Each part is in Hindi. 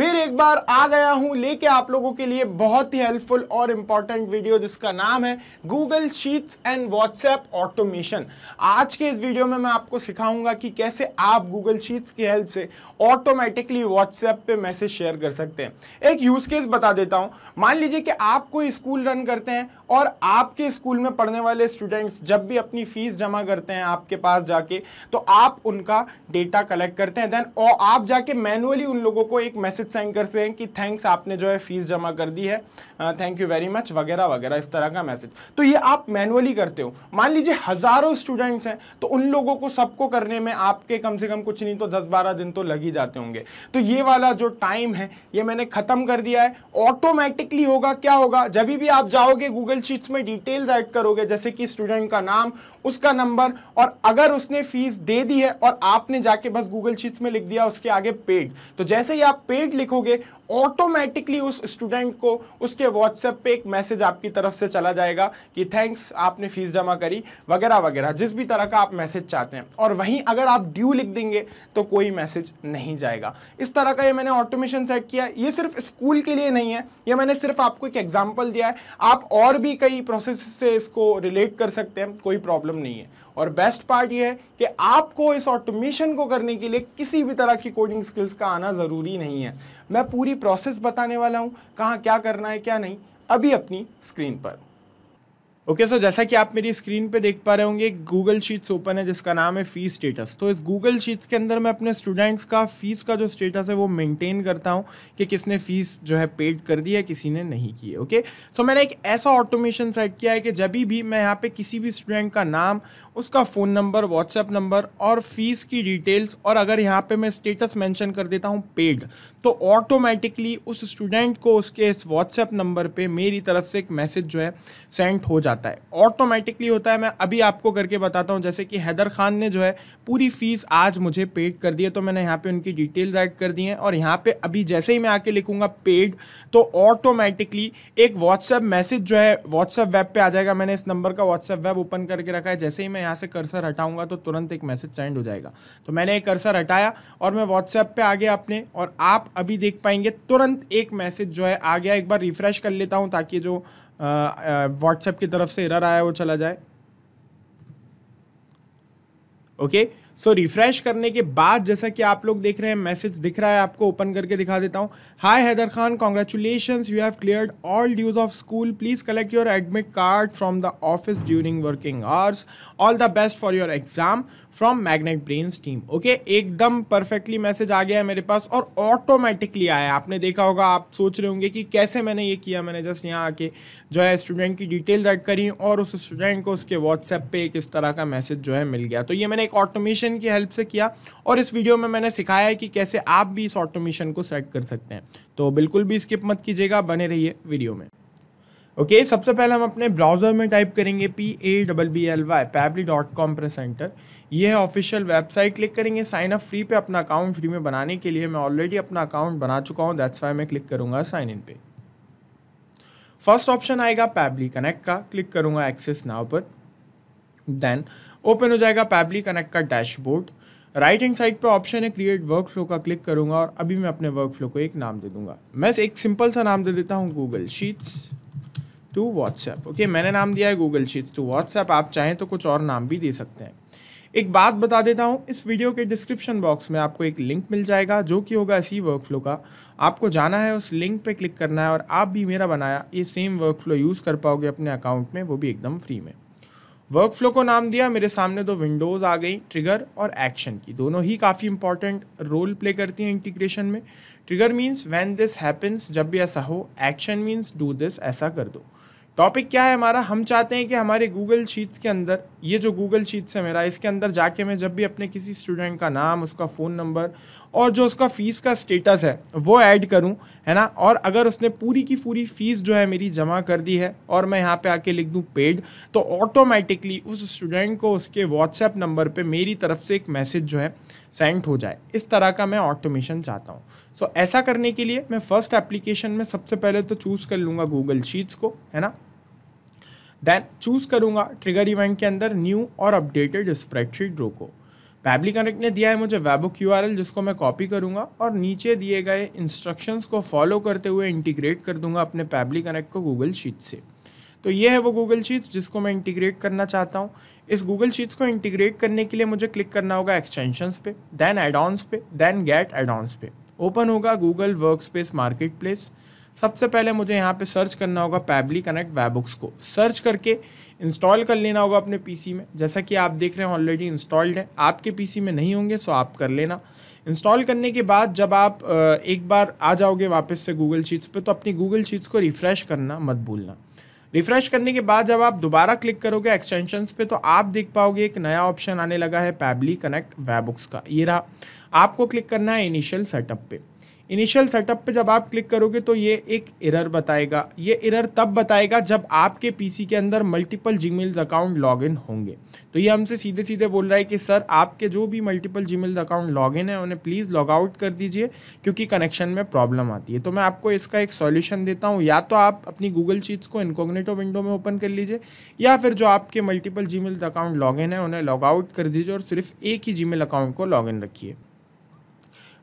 फिर एक बार आ गया हूं लेके आप लोगों के लिए बहुत ही हेल्पफुल और इंपॉर्टेंट वीडियो जिसका नाम है Google sheets and WhatsApp automation आज के इस वीडियो में मैं आपको सिखाऊंगा कि कैसे आप गूगल शीट्स की हेल्प से ऑटोमेटिकली व्हाट्सएप पे मैसेज शेयर कर सकते हैं एक यूज केस बता देता हूं मान लीजिए कि आप कोई स्कूल रन करते हैं और आपके स्कूल में पढ़ने वाले स्टूडेंट्स जब भी अपनी फ़ीस जमा करते हैं आपके पास जाके तो आप उनका डेटा कलेक्ट करते हैं देन और आप जाके मैनुअली उन लोगों को एक मैसेज सेंड करते हैं कि थैंक्स आपने जो है फ़ीस जमा कर दी है थैंक यू वेरी मच वगैरह वगैरह इस तरह का मैसेज तो ये आप मैनुअली करते हो मान लीजिए हज़ारों स्टूडेंट्स हैं तो उन लोगों को सबको करने में आपके कम से कम कुछ नहीं तो दस बारह दिन तो लग ही जाते होंगे तो ये वाला जो टाइम है ये मैंने ख़त्म कर दिया है ऑटोमेटिकली होगा क्या होगा जब भी आप जाओगे गूगल एक्सेल शीट्स में डिटेल्स ऐड करोगे जैसे कि स्टूडेंट का नाम उसका नंबर और अगर उसने फीस दे दी है और आपने जाके बस गूगल शीट्स में लिख दिया उसके आगे पेड तो जैसे ही आप पेड लिखोगे ऑटोमेटिकली उस स्टूडेंट को उसके व्हाट्सएप पे एक मैसेज आपकी तरफ से चला जाएगा कि थैंक्स आपने फीस जमा करी वगैरह वगैरह जिस भी तरह का आप मैसेज चाहते हैं और वहीं अगर आप ड्यू लिख देंगे तो कोई मैसेज नहीं जाएगा इस तरह का ये मैंने ऑटोमेशन सेट किया ये सिर्फ स्कूल के लिए नहीं है ये मैंने सिर्फ आपको एक एग्जाम्पल दिया है आप और भी भी कई प्रोसेस से इसको रिलेट कर सकते हैं कोई प्रॉब्लम नहीं है और बेस्ट पार्ट ये है कि आपको इस ऑटोमेशन को करने के लिए किसी भी तरह की कोडिंग स्किल्स का आना ज़रूरी नहीं है मैं पूरी प्रोसेस बताने वाला हूँ कहाँ क्या करना है क्या नहीं अभी अपनी स्क्रीन पर ओके सो जैसा कि आप मेरी स्क्रीन पे देख पा रहे होंगे एक गूगल शीट्स ओपन है जिसका नाम है फ़ीस स्टेटस तो इस गूगल शीट्स के अंदर मैं अपने स्टूडेंट्स का फ़ीस का जो स्टेटस है वो मेंटेन करता हूँ कि किसने फ़ीस जो है पेड कर दी है किसी ने नहीं की है ओके सो मैंने एक ऐसा ऑटोमेशन सेट किया है कि जब भी मैं यहाँ पर किसी भी स्टूडेंट का नाम उसका फ़ोन नंबर व्हाट्सएप नंबर और फ़ीस की डिटेल्स और अगर यहाँ पर मैं स्टेटस मैंशन कर देता हूँ पेड तो ऑटोमेटिकली उस स्टूडेंट को उसके इस व्हाट्सएप नंबर पर मेरी तरफ से एक मैसेज जो है सेंड हो जाता जाता है ऑटोमेटिकली होता है मैं अभी आपको करके बताता हूँ जैसे कि हैदर खान ने जो है पूरी फीस आज मुझे पेड कर दी है तो मैंने यहाँ पे उनकी डिटेल्स ऐड कर दी हैं और यहाँ पे अभी जैसे ही मैं आके लिखूंगा पेड तो ऑटोमेटिकली एक व्हाट्सएप मैसेज जो है व्हाट्सएप वेब पर आ जाएगा मैंने इस नंबर का व्हाट्सएप वेब ओपन करके रखा है जैसे ही मैं यहाँ से कर्सर हटाऊंगा तो तुरंत एक मैसेज सेंड हो जाएगा तो मैंने एक कर्सर हटाया और मैं व्हाट्सएप पर आ गया अपने और आप अभी देख पाएंगे तुरंत एक मैसेज जो है आ गया एक बार रिफ्रेश कर लेता हूँ ताकि जो व्हाट्सएप की तरफ से एरर आया वो चला जाए okay okay? So so, refresh करने के बाद जैसा कि आप लोग देख रहे हैं मैसेज दिख रहा है आपको ओपन करके दिखा देता हूँ hi Haider Khan congratulation you have clear all dues of school please collect your admit card from the office during working hours all the best for your exam from magnet brains team okay एकदम परफेक्टली मैसेज आ गया है मेरे पास और ऑटोमेटिकली आया आपने देखा होगा आप सोच रहे होंगे कि कैसे मैंने ये किया मैंने जस्ट यहाँ आके जो है स्टूडेंट की डिटेल एड करी और उस स्टूडेंट को उसके व्हाट्सएप पे किस तरह का मैसेज जो है मिल गया तो ये मैंने एक ऑटोमेशन ऑटोमेशन की हेल्प से किया और इस वीडियो में मैंने सिखाया है कि कैसे आप भी इस ऑटोमेशन को सेट कर सकते हैं तो बिल्कुल भी स्किप मत कीजिएगा बने रहिए वीडियो में ओके okay, सबसे पहले हम अपने ब्राउज़र में टाइप करेंगे P A double B L Y Pabbly dot com press enter ये है ऑफिशियल वेबसाइट क्लिक करेंगे साइन अप फ्री पे अपना अकाउंट फ्री में बनाने के लिए मैं ऑलरेडी अपना अकाउंट बना चुका हूँ दैट्स वाई मैं क्लिक करूँगा साइन इन पे फर्स्ट ऑप्शन आएगा पैबली कनेक्ट का क्लिक करूँगा एक्सेस नाव पर देन ओपन हो जाएगा पैबली कनेक्ट का डैशबोर्ड राइट हैंड साइड पे ऑप्शन है क्रिएट वर्क फ्लो का क्लिक करूंगा और अभी मैं अपने वर्क फ्लो को एक नाम दे दूंगा मैं एक सिंपल सा नाम दे देता हूँ Google sheets to WhatsApp okay मैंने नाम दिया है गूगल शीट्स टू व्हाट्सएप आप चाहें तो कुछ और नाम भी दे सकते हैं एक बात बता देता हूँ इस वीडियो के डिस्क्रिप्शन बॉक्स में आपको एक लिंक मिल जाएगा जो कि होगा इसी वर्क फ्लो का आपको जाना है उस लिंक पे क्लिक करना है और आप भी मेरा बनाया ये सेम वर्क फ्लो यूज़ कर पाओगे अपने अकाउंट में वो भी एकदम फ्री में वर्क फ्लो को नाम दिया मेरे सामने दो विंडोज़ आ गई ट्रिगर और एक्शन की दोनों ही काफ़ी इंपॉर्टेंट रोल प्ले करती हैं इंटीग्रेशन में trigger means when this happens जब भी ऐसा हो एक्शन मीन्स डू दिस ऐसा कर दो टॉपिक क्या है हमारा हम चाहते हैं कि हमारे गूगल शीट्स के अंदर ये जो गूगल शीट्स है मेरा इसके अंदर जाके मैं जब भी अपने किसी स्टूडेंट का नाम उसका फ़ोन नंबर और जो उसका फ़ीस का स्टेटस है वो ऐड करूं है ना और अगर उसने पूरी की पूरी फ़ीस जो है मेरी जमा कर दी है और मैं यहाँ पे आके लिख दूँ पेड तो ऑटोमेटिकली उस स्टूडेंट को उसके व्हाट्सएप नंबर पर मेरी तरफ से एक मैसेज जो है सेंड हो जाए इस तरह का मैं ऑटोमेशन चाहता हूँ सो so, ऐसा करने के लिए मैं फर्स्ट एप्लीकेशन में सबसे पहले तो चूज़ कर लूँगा गूगल शीट्स को है ना देन चूज़ करूँगा ट्रिगर इवेंट के अंदर न्यू और अपडेटेड स्प्रेडशीट रो को पैबली कनेक्ट ने दिया है मुझे आर एल जिसको मैं कॉपी करूँगा और नीचे दिए गए इंस्ट्रक्शंस को फॉलो करते हुए इंटीग्रेट कर दूंगा अपने पैबली कनेक्ट को गूगल शीट से तो ये है वो गूगल शीट्स जिसको मैं इंटीग्रेट करना चाहता हूँ इस गूगल शीट्स को इंटीग्रेट करने के लिए मुझे क्लिक करना होगा एक्सटेंशंस पे दैन एडॉन्स पे दैन गेट एडॉन्स पे ओपन होगा Google workspace marketplace सबसे पहले मुझे यहाँ पे सर्च करना होगा पैबली कनेक्ट वेबुक्स को सर्च करके इंस्टॉल कर लेना होगा अपने पीसी में जैसा कि आप देख रहे हैं ऑलरेडी इंस्टॉल्ड है आपके पीसी में नहीं होंगे सो आप कर लेना इंस्टॉल करने के बाद जब आप एक बार आ जाओगे वापस से गूगल शीट्स पे तो अपनी गूगल शीट्स को रिफ़्रेश करना मत भूलना रिफ्रेश करने के बाद जब आप दोबारा क्लिक करोगे एक्सटेंशंस पे तो आप देख पाओगे एक नया ऑप्शन आने लगा है पैबली कनेक्ट वेबुक्स का ये रहा आपको क्लिक करना है इनिशियल सेटअप पे इनिशियल सेटअप पे जब आप क्लिक करोगे तो ये एक एरर बताएगा ये एरर तब बताएगा जब आपके पीसी के अंदर मल्टीपल जीमेल अकाउंट लॉगिन होंगे तो ये हमसे सीधे सीधे बोल रहा है कि सर आपके जो भी मल्टीपल जीमेल अकाउंट लॉगिन है उन्हें प्लीज़ लॉग आउट कर दीजिए क्योंकि कनेक्शन में प्रॉब्लम आती है तो मैं आपको इसका एक सॉल्यूशन देता हूँ या तो आप अपनी गूगल चीट्स को इनकोगनेटो विंडो में ओपन कर लीजिए या फिर जो आपके मल्टीपल जी अकाउंट लॉगिन है उन्हें लॉग आउट कर दीजिए और सिर्फ एक ही जी अकाउंट को लॉगिन रखिए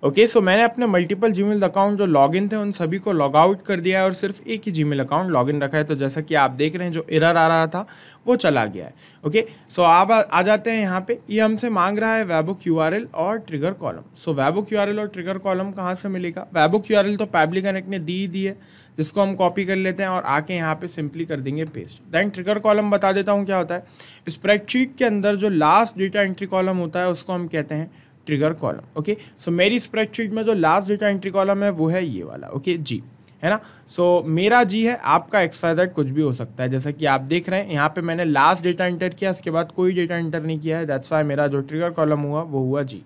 ओके सो मैंने अपने मल्टीपल मेल अकाउंट जो लॉगिन थे उन सभी को लॉग आउट कर दिया है और सिर्फ एक ही मेल अकाउंट लॉगिन रखा है तो जैसा कि आप देख रहे हैं जो इरर आ रहा था वो चला गया है ओके सो आप आ जाते हैं यहाँ पे ये हमसे मांग रहा है वैबो क्यू और trigger column so webhook और ट्रिगर कॉलम कहाँ से मिलेगा वैबो क्यू तो पैबली कनेक्ट ने दी ही दी है जिसको हम कॉपी कर लेते हैं और आके यहाँ पे सिंपली कर देंगे पेस्ट देन ट्रिगर कॉलम बता देता हूँ क्या होता है स्प्रेडशीट के अंदर जो लास्ट डेटा एंट्री कॉलम होता है उसको हम कहते हैं ट्रिगर कॉलम ओके सो मेरी स्प्रेडशीट में जो लास्ट डेटा एंट्री कॉलम है वो है ये वाला ओके okay? जी है ना सो so, मेरा जी है आपका एक्स्ट्रा दैट कुछ भी हो सकता है जैसा कि आप देख रहे हैं यहाँ पे मैंने लास्ट डेटा एंटर किया इसके बाद कोई डेटा एंटर नहीं किया है दैट्स वाई मेरा जो ट्रिगर कॉलम हुआ वो हुआ जी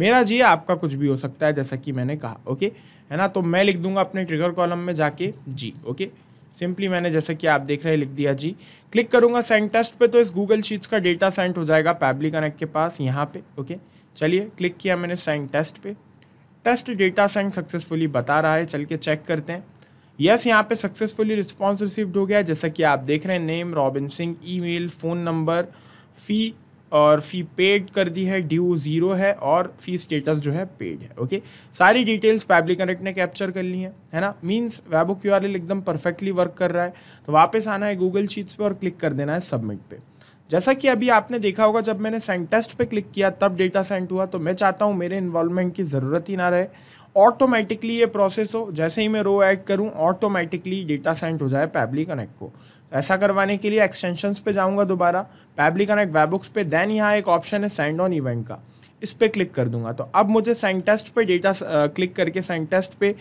मेरा जी है आपका कुछ भी हो सकता है जैसा कि मैंने कहा ओके है ना तो मैं लिख दूंगा अपने ट्रिगर कॉलम में जाके जी ओके सिंपली मैंने जैसा कि आप देख रहे हैं लिख दिया जी क्लिक करूंगा सेंड टेस्ट पे तो इस गूगल शीट्स का डेटा सेंड हो जाएगा पैबली कनेक्ट के पास यहाँ पे ओके चलिए क्लिक किया मैंने साइन टेस्ट पे टेस्ट डेटा साइन सक्सेसफुली बता रहा है चल के चेक करते हैं यस yes, यहाँ पे सक्सेसफुली रिस्पॉन्स रिसीव्ड हो गया जैसा कि आप देख रहे हैं name Robin Singh email phone number fee और फ़ी पेड कर दी है ड्यू ज़ीरो है और फ़ी स्टेटस जो है पेड है ओके सारी डिटेल्स पब्लिक कनेक्ट ने कैप्चर कर ली है है ना मींस वेबो क्यू एकदम परफेक्टली वर्क कर रहा है तो वापस आना है गूगल शीट्स पे और क्लिक कर देना है सबमिट पे जैसा कि अभी आपने देखा होगा जब मैंने सेंड टेस्ट पे क्लिक किया तब डेटा सेंड हुआ तो मैं चाहता हूँ मेरे इन्वॉल्वमेंट की ज़रूरत ही ना रहे ऑटोमेटिकली ये प्रोसेस हो जैसे ही मैं रो ऐड करूँ ऑटोमेटिकली डेटा सेंड हो जाए पैबली कनेक्ट को ऐसा करवाने के लिए एक्सटेंशंस पे जाऊँगा दोबारा पैबली कनेक्ट वेबुक्स पे देन यहाँ एक ऑप्शन है सेंड ऑन इवेंट का इस पर क्लिक कर दूंगा तो अब मुझे साइंटेस्ट पे डेटा क्लिक uh, करके साइंटेस्ट पे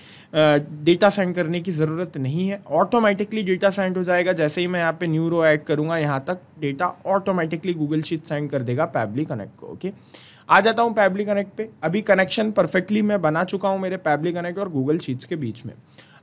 डेटा uh, सेंड करने की ज़रूरत नहीं है ऑटोमेटिकली डेटा सेंड हो जाएगा जैसे ही मैं यहाँ पे न्यू रो ऐड करूँगा यहाँ तक data automatically Google sheet send कर देगा पैबली कनेक्ट को ओके आ जाता हूँ पैबली कनेक्ट पे अभी कनेक्शन परफेक्टली मैं बना चुका हूँ मेरे पैबली कनेक्ट और गूगल शीट्स के बीच में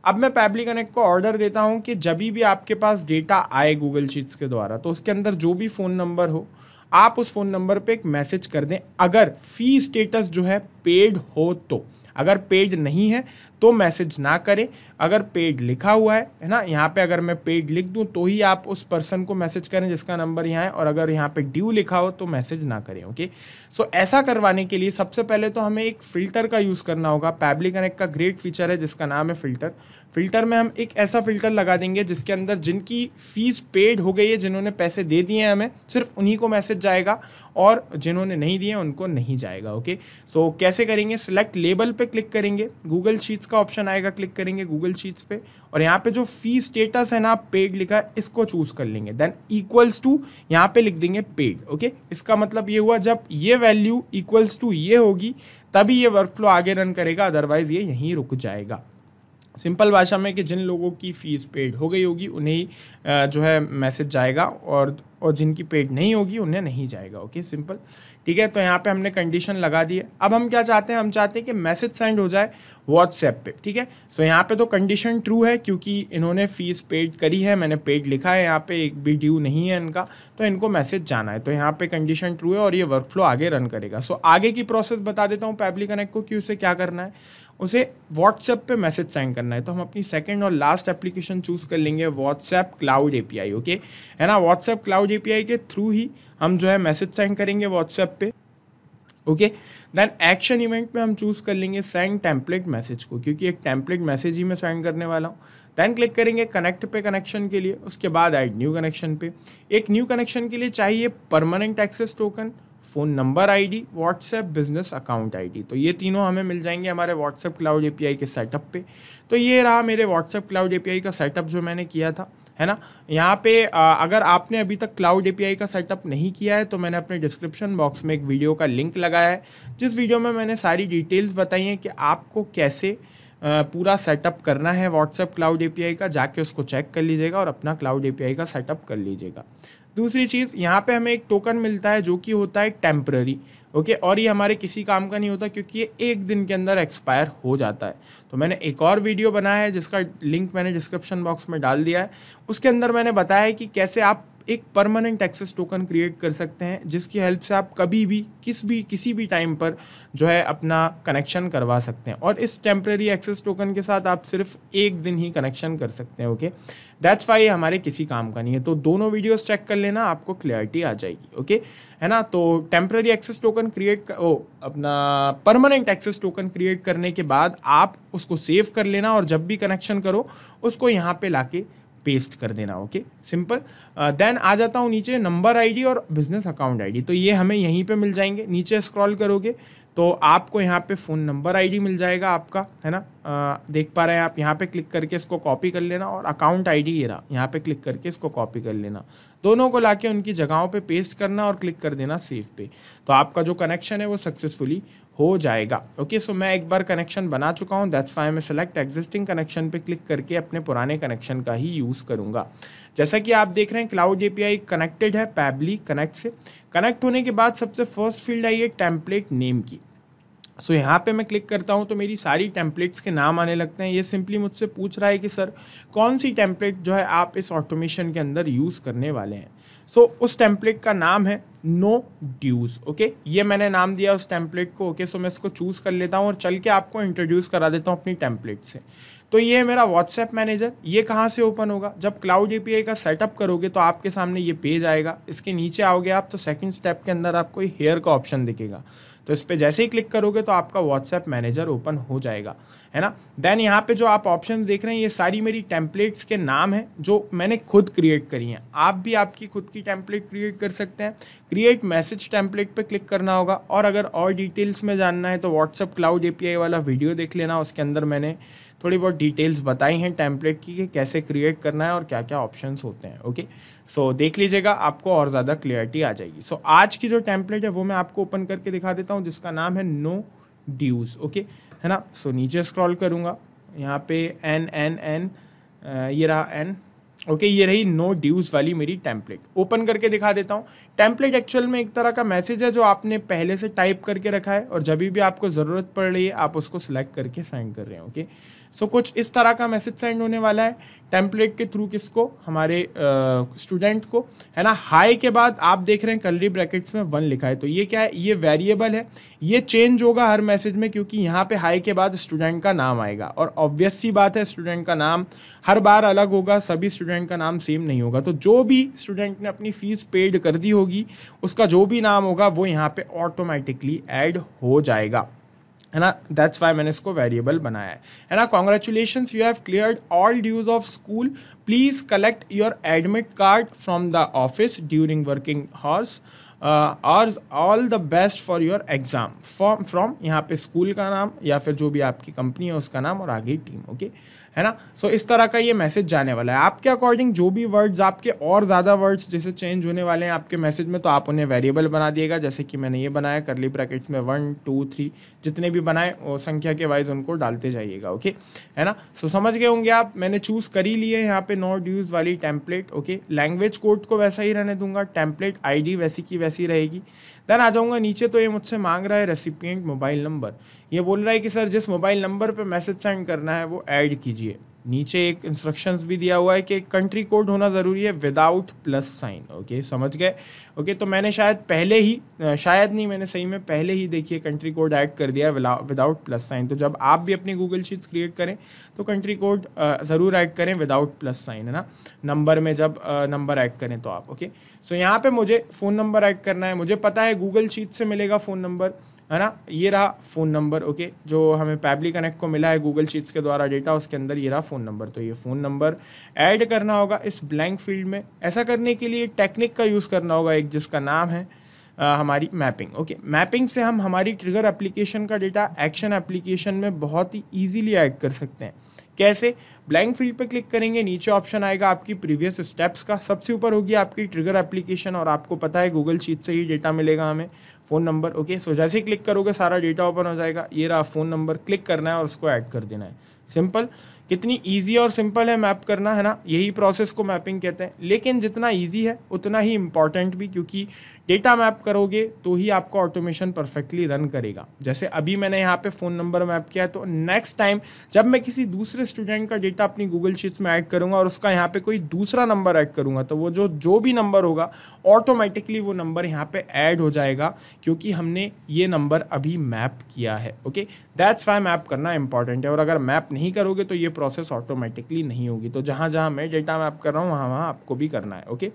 अब मैं पैबली कनेक्ट को ऑर्डर देता हूँ कि जब भी आपके पास डेटा आए गूगल शीट्स के द्वारा तो उसके अंदर जो भी फ़ोन नंबर हो आप उस फ़ोन नंबर पे एक मैसेज कर दें अगर फ़ी स्टेटस जो है पेड हो तो अगर पेड नहीं है तो मैसेज ना करें अगर पेड लिखा हुआ है है ना यहाँ पे अगर मैं पेड लिख दूँ तो ही आप उस पर्सन को मैसेज करें जिसका नंबर यहाँ है और अगर यहाँ पे ड्यू लिखा हो तो मैसेज ना करें ओके सो so, ऐसा करवाने के लिए सबसे पहले तो हमें एक फ़िल्टर का यूज़ करना होगा पैबली कनेक्ट का ग्रेट फीचर है जिसका नाम है फ़िल्टर फ़िल्टर में हम एक ऐसा फ़िल्टर लगा देंगे जिसके अंदर जिनकी फ़ीस पेड हो गई है जिन्होंने पैसे दे दिए हैं हमें सिर्फ उन्हीं को मैसेज जाएगा और जिन्होंने नहीं दिए उनको नहीं जाएगा ओके सो कैसे करेंगे सिलेक्ट लेबल पर क्लिक करेंगे गूगल शीट्स का ऑप्शन आएगा क्लिक करेंगे गूगल शीट्स पे और यहाँ पे जो फी स्टेटस है ना पेड लिखा है इसको चूज कर लेंगे देन इक्वल्स टू यहाँ पे लिख देंगे पेड ओके इसका मतलब ये हुआ जब ये वैल्यू इक्वल्स टू ये होगी तभी ये वर्क फ्लो आगे रन करेगा अदरवाइज ये यहीं रुक जाएगा सिंपल भाषा में कि जिन लोगों की फ़ीस पेड हो गई होगी उन्हें जो है मैसेज जाएगा और और जिनकी पेड नहीं होगी उन्हें नहीं जाएगा ओके सिंपल ठीक है तो यहाँ पे हमने कंडीशन लगा दी है अब हम क्या चाहते हैं हम चाहते हैं कि मैसेज सेंड हो जाए व्हाट्सएप पे ठीक है सो यहाँ पे तो कंडीशन ट्रू है क्योंकि इन्होंने फ़ीस पेड करी है मैंने पेड लिखा है यहाँ पे एक भी ड्यू नहीं है इनका तो इनको मैसेज जाना है तो यहाँ पर कंडीशन ट्रू है और ये वर्क फ्लो आगे रन करेगा सो आगे की प्रोसेस बता देता हूँ पैबली कनेक्ट को कि उसे क्या करना है उसे व्हाट्सएप पे मैसेज सेंड करना है तो हम अपनी सेकंड और लास्ट एप्लीकेशन चूज़ कर लेंगे व्हाट्सएप क्लाउड एपीआई ओके है ना व्हाट्सएप क्लाउड एपीआई के थ्रू ही हम जो है मैसेज सेंड करेंगे व्हाट्सएप पे ओके देन एक्शन इवेंट में हम चूज़ कर लेंगे सेंड टेम्पलेट मैसेज को क्योंकि एक टेम्पलेट मैसेज ही मैं सेंड करने वाला हूँ देन क्लिक करेंगे कनेक्ट पे कनेक्शन के लिए उसके बाद ऐड न्यू कनेक्शन पे एक न्यू कनेक्शन के लिए चाहिए permanent access token phone number I D WhatsApp business account I D तो ये तीनों हमें मिल जाएंगे हमारे व्हाट्सएप क्लाउड आई के सेटअप पे तो ये रहा मेरे व्हाट्सएप क्लाउड आई का सेटअप जो मैंने किया था है ना यहाँ पे आ, अगर आपने अभी तक क्लाउड आई का सेटअप नहीं किया है तो मैंने अपने डिस्क्रिप्शन बॉक्स में एक वीडियो का लिंक लगाया है जिस वीडियो में मैंने सारी डिटेल्स बताई हैं कि आपको कैसे आ, पूरा सेटअप करना है व्हाट्सएप क्लाउड आई का जाके उसको चेक कर लीजिएगा और अपना क्लाउड आई का सेटअप कर लीजिएगा दूसरी चीज़ यहाँ पे हमें एक टोकन मिलता है जो कि होता है टेम्प्ररी ओके और ये हमारे किसी काम का नहीं होता क्योंकि ये एक दिन के अंदर एक्सपायर हो जाता है तो मैंने एक और वीडियो बनाया है जिसका लिंक मैंने डिस्क्रिप्शन बॉक्स में डाल दिया है उसके अंदर मैंने बताया है कि कैसे आप एक परमानेंट एक्सेस टोकन क्रिएट कर सकते हैं जिसकी हेल्प से आप कभी भी किस भी किसी भी टाइम पर जो है अपना कनेक्शन करवा सकते हैं और इस टेम्प्रेरी एक्सेस टोकन के साथ आप सिर्फ एक दिन ही कनेक्शन कर सकते हैं ओके दैट्स वाई हमारे किसी काम का नहीं है तो दोनों वीडियोज चेक कर लेना आपको क्लियरिटी आ जाएगी ओके है ना तो टेम्प्रेरी एक्सेस टोकन क्रिएट ओ अपना परमानेंट एक्सेस टोकन क्रिएट करने के बाद आप उसको सेव कर लेना और जब भी कनेक्शन करो उसको यहाँ पे लाके पेस्ट कर देना ओके सिंपल देन आ जाता हूँ नीचे नंबर आईडी और बिजनेस अकाउंट आईडी तो ये हमें यहीं पे मिल जाएंगे नीचे स्क्रॉल करोगे तो आपको यहाँ पे फ़ोन नंबर आईडी मिल जाएगा आपका है ना आ, uh, देख पा रहे हैं आप यहाँ पे क्लिक करके इसको कॉपी कर लेना और अकाउंट आई डी ये रहा यहाँ पे क्लिक करके इसको कॉपी कर लेना दोनों को लाके उनकी जगहों पे पेस्ट करना और क्लिक कर देना सेफ पे तो आपका जो कनेक्शन है वो सक्सेसफुली हो जाएगा ओके सो मैं एक बार कनेक्शन बना चुका हूँ दैट्स वाई मैं सेलेक्ट एग्जिस्टिंग कनेक्शन पे क्लिक करके अपने पुराने कनेक्शन का ही यूज़ करूँगा जैसा कि आप देख रहे हैं क्लाउड एपीआई कनेक्टेड है पैबली कनेक्ट से कनेक्ट होने के बाद सबसे फर्स्ट फील्ड आई है टेम्पलेट नेम की सो so, यहाँ पे मैं क्लिक करता हूँ तो मेरी सारी टेम्पलेट्स के नाम आने लगते हैं ये सिंपली मुझसे पूछ रहा है कि सर कौन सी टेम्पलेट जो है आप इस ऑटोमेशन के अंदर यूज़ करने वाले हैं सो so, उस टेम्पलेट का नाम है नो ड्यूज ओके ये मैंने नाम दिया उस टेम्पलेट को ओके okay? सो so, मैं इसको चूज़ कर लेता हूँ और चल के आपको इंट्रोड्यूस करा देता हूँ अपनी टेम्पलेट से तो ये है मेरा व्हाट्सएप मैनेजर ये कहाँ से ओपन होगा जब क्लाउड ए का सेटअप करोगे तो आपके सामने ये पेज आएगा इसके नीचे आओगे आप तो सेकेंड स्टेप के अंदर आपको हेयर का ऑप्शन दिखेगा तो इस पर जैसे ही क्लिक करोगे तो आपका व्हाट्सएप मैनेजर ओपन हो जाएगा है ना देन यहाँ पे जो आप ऑप्शन देख रहे हैं ये सारी मेरी टेम्पलेट्स के नाम हैं जो मैंने खुद क्रिएट करी हैं आप भी आपकी खुद की टेम्पलेट क्रिएट कर सकते हैं क्रिएट मैसेज टेम्पलेट पर क्लिक करना होगा और अगर और डिटेल्स में जानना है तो व्हाट्सअप क्लाउड ए वाला वीडियो देख लेना उसके अंदर मैंने थोड़ी बहुत डिटेल्स बताई हैं टेम्पलेट की कि कैसे क्रिएट करना है और क्या क्या ऑप्शन होते हैं ओके सो so, देख लीजिएगा आपको और ज़्यादा क्लियरिटी आ जाएगी सो so, आज की जो टेम्पलेट है वो मैं आपको ओपन करके दिखा देता हूँ जिसका नाम है नो ड्यूज़ ओके है ना सो so, नीचे स्क्रॉल करूँगा यहाँ पे एन एन एन ये रहा एन ओके okay, ये रही नो ड्यूज़ वाली मेरी टेम्पलेट ओपन करके दिखा देता हूँ टेम्पलेट एक्चुअल में एक तरह का मैसेज है जो आपने पहले से टाइप करके रखा है और जब भी आपको ज़रूरत पड़ रही है आप उसको सिलेक्ट करके सेंड कर रहे हैं ओके okay? सो so, कुछ इस तरह का मैसेज सेंड होने वाला है टेम्पलेट के थ्रू किसको हमारे स्टूडेंट को है ना हाई के बाद आप देख रहे हैं कलरी ब्रैकेट्स में वन लिखा है तो ये क्या है ये वेरिएबल है ये चेंज होगा हर मैसेज में क्योंकि यहाँ पे हाई के बाद स्टूडेंट का नाम आएगा और ऑब्वियस सी बात है स्टूडेंट का नाम हर बार अलग होगा सभी स्टूडेंट का नाम सेम नहीं होगा तो जो भी स्टूडेंट ने अपनी फ़ीस पेड कर दी होगी उसका जो भी नाम होगा वो यहाँ पर ऑटोमेटिकली एड हो जाएगा है ना दैट्स वाई मैंने इसको वेरिएबल बनाया है है ना congratulation you have clear all dues of school please collect your admit card from the office during working hours और all the best for your exam form from यहाँ पे स्कूल का नाम या फिर जो भी आपकी कंपनी है उसका नाम और आगे टीम ओके okay? है ना सो so, इस तरह का ये मैसेज जाने वाला है आपके अकॉर्डिंग जो भी वर्ड्स आपके और ज़्यादा वर्ड्स जैसे चेंज होने वाले हैं आपके मैसेज में तो आप उन्हें वेरिएबल बना दिएगा जैसे कि मैंने ये बनाया करली ब्रैकेट्स में वन टू थ्री जितने भी बनाए वो संख्या के वाइज उनको डालते जाइएगा ओके है ना सो so, समझ गए होंगे आप मैंने चूज़ कर ही लिए यहाँ पे नॉट यूज़ वाली टेम्पलेट ओके लैंग्वेज कोड को वैसा ही रहने दूंगा टेम्पलेट आई वैसी की वैसी रहेगी देन आ जाऊँगा नीचे तो ये मुझसे मांग रहा है रेसिपियंट मोबाइल नंबर ये बोल रहा है कि सर जिस मोबाइल नंबर पर मैसेज सेंड करना है वो ऐड कीजिए कीजिए नीचे एक इंस्ट्रक्शंस भी दिया हुआ है कि कंट्री कोड होना ज़रूरी है विदाउट प्लस साइन ओके समझ गए ओके तो मैंने शायद पहले ही शायद नहीं मैंने सही में पहले ही देखिए कंट्री कोड ऐड कर दिया विदाउट प्लस साइन तो जब आप भी अपनी गूगल शीट्स क्रिएट करें तो कंट्री कोड ज़रूर ऐड करें विदाउट प्लस साइन है ना नंबर में जब नंबर ऐड करें तो आप ओके सो यहाँ पर मुझे फ़ोन नंबर ऐड करना है मुझे पता है गूगल शीट से मिलेगा फ़ोन नंबर है ना ये रहा फ़ोन नंबर ओके जो हमें पैबली कनेक्ट को मिला है गूगल शीट्स के द्वारा डेटा उसके अंदर ये रहा फ़ोन नंबर तो ये फ़ोन नंबर ऐड करना होगा इस ब्लैंक फील्ड में ऐसा करने के लिए टेक्निक का यूज़ करना होगा एक जिसका नाम है हमारी मैपिंग ओके मैपिंग से हम हमारी ट्रिगर एप्लीकेशन का डेटा एक्शन एप्लीकेशन में बहुत ही ईजिली ऐड कर सकते हैं कैसे ब्लैंक फील्ड पर क्लिक करेंगे नीचे ऑप्शन आएगा आपकी प्रीवियस स्टेप्स का सबसे ऊपर होगी आपकी ट्रिगर एप्लीकेशन और आपको पता है गूगल चीज से ही डेटा मिलेगा हमें फ़ोन नंबर ओके सो जैसे ही क्लिक करोगे सारा डेटा ओपन हो जाएगा ये रहा फ़ोन नंबर क्लिक करना है और उसको ऐड कर देना है सिंपल कितनी ईजी और सिंपल है मैप करना है ना यही प्रोसेस को मैपिंग कहते हैं लेकिन जितना ईजी है उतना ही इम्पॉर्टेंट भी क्योंकि डेटा मैप करोगे तो ही आपका ऑटोमेशन परफेक्टली रन करेगा जैसे अभी मैंने यहाँ पे फ़ोन नंबर मैप किया है तो नेक्स्ट टाइम जब मैं किसी दूसरे स्टूडेंट का डेटा अपनी गूगल शीट्स में ऐड करूँगा और उसका यहाँ पर कोई दूसरा नंबर ऐड करूँगा तो वो जो जो भी नंबर होगा ऑटोमेटिकली वो नंबर यहाँ पर ऐड हो जाएगा क्योंकि हमने ये नंबर अभी मैप किया है ओके दैट्स वाई मैप करना इंपॉर्टेंट है और अगर मैप नहीं करोगे तो ये प्रोसेस ऑटोमेटिकली नहीं होगी तो जहाँ जहाँ मैं डेटा मैप कर रहा हूँ वहाँ वहाँ आपको भी करना है ओके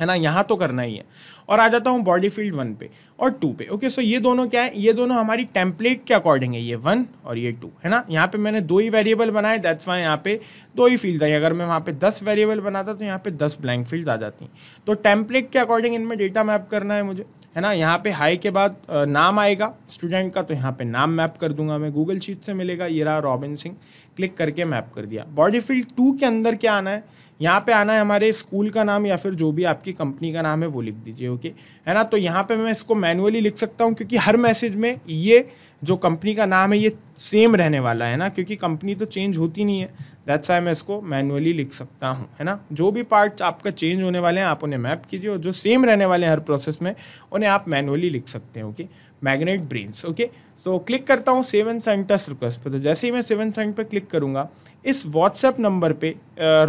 है ना यहाँ तो करना ही है और आ जाता हूँ बॉडी फील्ड वन पे और टू पे ओके सो ये दोनों क्या है ये दोनों हमारी टेम्पलेट के अकॉर्डिंग है ये वन और ये टू है ना यहाँ पे मैंने दो ही वेरिएबल बनाए दैट्स वाई यहाँ पे दो ही फील्ड आई अगर मैं वहाँ पे दस वेरिएबल बनाता तो यहाँ पे दस ब्लैंक फील्ड आ जाती तो टेम्पलेट के अकॉर्डिंग इनमें डेटा मैप करना है मुझे है ना यहाँ पे हाई के बाद नाम आएगा स्टूडेंट का तो यहाँ पे नाम मैप कर दूंगा मैं गूगल शीट से मिलेगा ये रहा रॉबिन सिंह क्लिक करके मैप कर दिया बॉडी फील्ड टू के अंदर क्या आना है यहाँ पे आना है हमारे स्कूल का नाम या फिर जो भी आप आपकी कंपनी का नाम है वो लिख दीजिए ओके है ना तो यहाँ पे मैं इसको मैनुअली लिख सकता हूँ क्योंकि हर मैसेज में ये जो कंपनी का नाम है ये सेम रहने वाला है ना क्योंकि कंपनी तो चेंज होती नहीं है दैट्स आई मैं इसको मैनुअली लिख सकता हूँ है ना जो भी पार्ट आपका चेंज होने वाले हैं आप उन्हें मैप कीजिए और जो सेम रहने वाले हैं हर प्रोसेस में उन्हें आप मैनुअली लिख सकते हैं okay magnet brains okay so click करता हूँ सेवन सेंट रिक्वेस्ट पर तो जैसे ही मैं सेवन सेंट पर क्लिक करूँगा इस व्हाट्सएप नंबर पे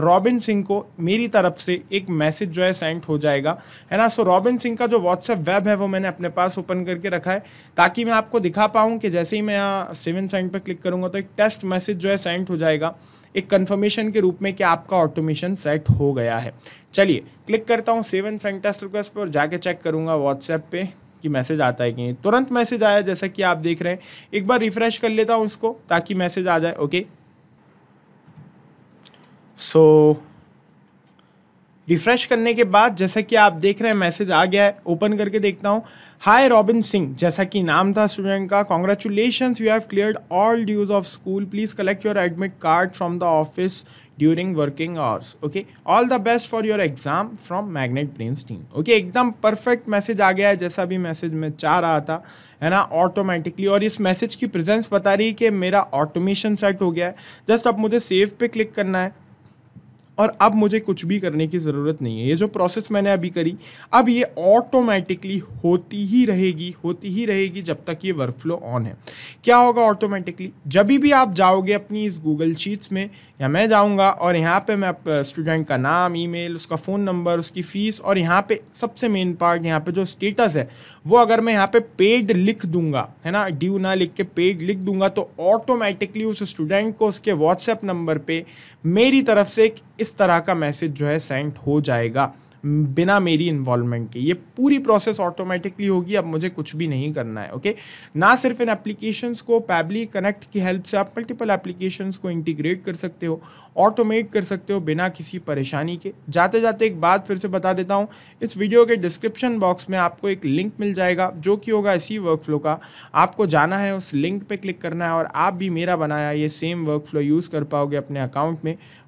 रॉबिन सिंह को मेरी तरफ से एक मैसेज जो है सेंड हो जाएगा है ना सो रॉबिन सिंह का जो व्हाट्सएप वेब है वो मैंने अपने पास ओपन करके रखा है ताकि मैं आपको दिखा पाऊँ कि जैसे ही मैं यहाँ सेवन सेंड पर क्लिक करूँगा तो एक टेस्ट मैसेज जो है सेंड हो जाएगा एक कन्फर्मेशन के रूप में कि आपका ऑटोमेशन सेट हो गया है चलिए क्लिक करता हूँ सेवन सेंड टेस्ट रिक्वेस्ट पर जाके चेक करूँगा व्हाट्सएप पे कि मैसेज आता है कि नहीं तुरंत मैसेज आया जैसा कि आप देख रहे हैं एक बार रिफ्रेश कर लेता हूँ उसको ताकि मैसेज आ जाए ओके सो so, रिफ्रेश करने के बाद जैसा कि आप देख रहे हैं मैसेज आ गया है ओपन करके देखता हूँ हाय रॉबिन सिंह जैसा कि नाम था स्टूडेंट का congratulation you have clear all dues of school please collect your admit card from the office during working hours okay all the best for your exam from magnet brains team okay एकदम परफेक्ट मैसेज आ गया है जैसा भी मैसेज मैं चाह रहा था है ना ऑटोमेटिकली और इस मैसेज की प्रेजेंस बता रही है कि मेरा ऑटोमेशन सेट हो गया है जस्ट अब मुझे सेव पे क्लिक करना है और अब मुझे कुछ भी करने की ज़रूरत नहीं है ये जो प्रोसेस मैंने अभी करी अब ये ऑटोमेटिकली होती ही रहेगी होती ही रहेगी जब तक ये वर्क फ्लो ऑन है क्या होगा ऑटोमेटिकली जब भी आप जाओगे अपनी इस गूगल शीट्स में या मैं जाऊँगा और यहाँ पर मैं स्टूडेंट का नाम ईमेल उसका फ़ोन नंबर उसकी फ़ीस और यहाँ पर सबसे मेन पार्ट यहाँ पर जो स्टेटस है वो अगर मैं यहाँ पर पे पेड लिख दूंगा है ना ड्यू ना लिख के पेड लिख दूंगा तो ऑटोमेटिकली उस स्टूडेंट को उसके व्हाट्सएप नंबर पर मेरी तरफ से एक इस तरह का मैसेज जो है सेंड हो जाएगा बिना मेरी इन्वॉल्वमेंट के ये पूरी प्रोसेस ऑटोमेटिकली होगी अब मुझे कुछ भी नहीं करना है ओके ना सिर्फ इन एप्लीकेशंस को पैबली कनेक्ट की हेल्प से आप मल्टीपल एप्लीकेशंस को इंटीग्रेट कर सकते हो ऑटोमेट कर सकते हो बिना किसी परेशानी के जाते जाते एक बात फिर से बता देता हूँ इस वीडियो के डिस्क्रिप्शन बॉक्स में आपको एक लिंक मिल जाएगा जो कि होगा इसी वर्क का आपको जाना है उस लिंक पर क्लिक करना है और आप भी मेरा बनाया ये सेम वर्क यूज़ कर पाओगे अपने अकाउंट में